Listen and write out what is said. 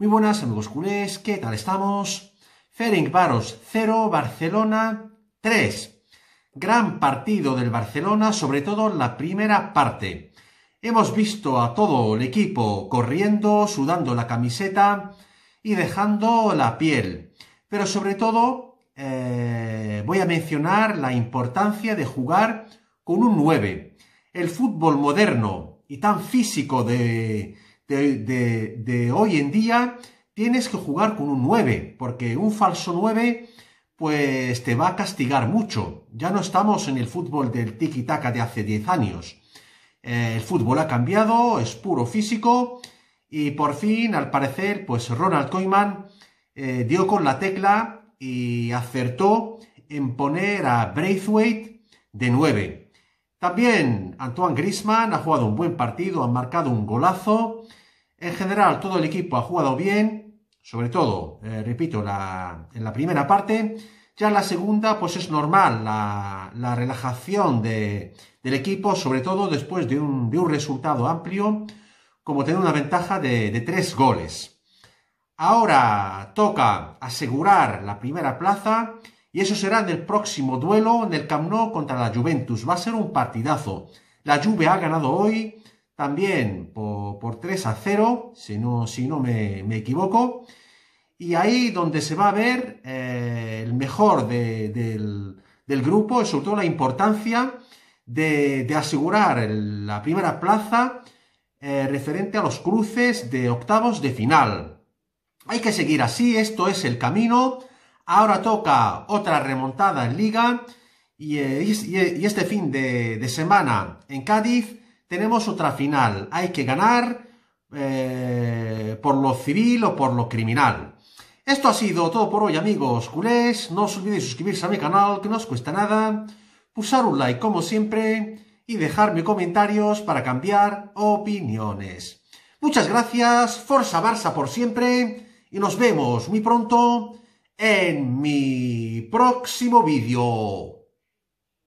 Muy buenas amigos culés, ¿qué tal estamos? Varos 0, Barcelona 3. Gran partido del Barcelona, sobre todo la primera parte. Hemos visto a todo el equipo corriendo, sudando la camiseta y dejando la piel. Pero sobre todo eh, voy a mencionar la importancia de jugar con un 9. El fútbol moderno y tan físico de, de, hoy en día tienes que jugar con un 9, porque un falso 9 pues te va a castigar mucho. Ya no estamos en el fútbol del tiki-taka de hace 10 años. Eh, el fútbol ha cambiado, es puro físico y por fin, al parecer, pues Ronald Koeman eh, dio con la tecla y acertó en poner a Braithwaite de 9. También Antoine Griezmann ha jugado un buen partido, ha marcado un golazo en general, todo el equipo ha jugado bien, sobre todo, eh, repito, la, en la primera parte. Ya en la segunda, pues es normal la, relajación del equipo, sobre todo después de un, resultado amplio, como tener una ventaja de, de tres goles. Ahora toca asegurar la primera plaza y eso será en el próximo duelo en el Camp Nou contra la Juventus. Va a ser un partidazo. La Juve ha ganado hoy, también por, 3 a 0, si no, si no me, equivoco. Y ahí donde se va a ver eh, el mejor del, grupo es sobre todo la importancia de, asegurar la primera plaza eh, referente a los cruces de octavos de final. Hay que seguir así, esto es el camino. Ahora toca otra remontada en liga y, eh, este fin de semana en Cádiz tenemos otra final. Hay que ganar eh, por lo civil o por lo criminal. Esto ha sido todo por hoy, amigos culés. No os olvidéis suscribirse a mi canal, que no os cuesta nada. Pulsar un like, como siempre, y dejarme comentarios para cambiar opiniones. Muchas gracias, Forza Barça por siempre, y nos vemos muy pronto en mi próximo vídeo.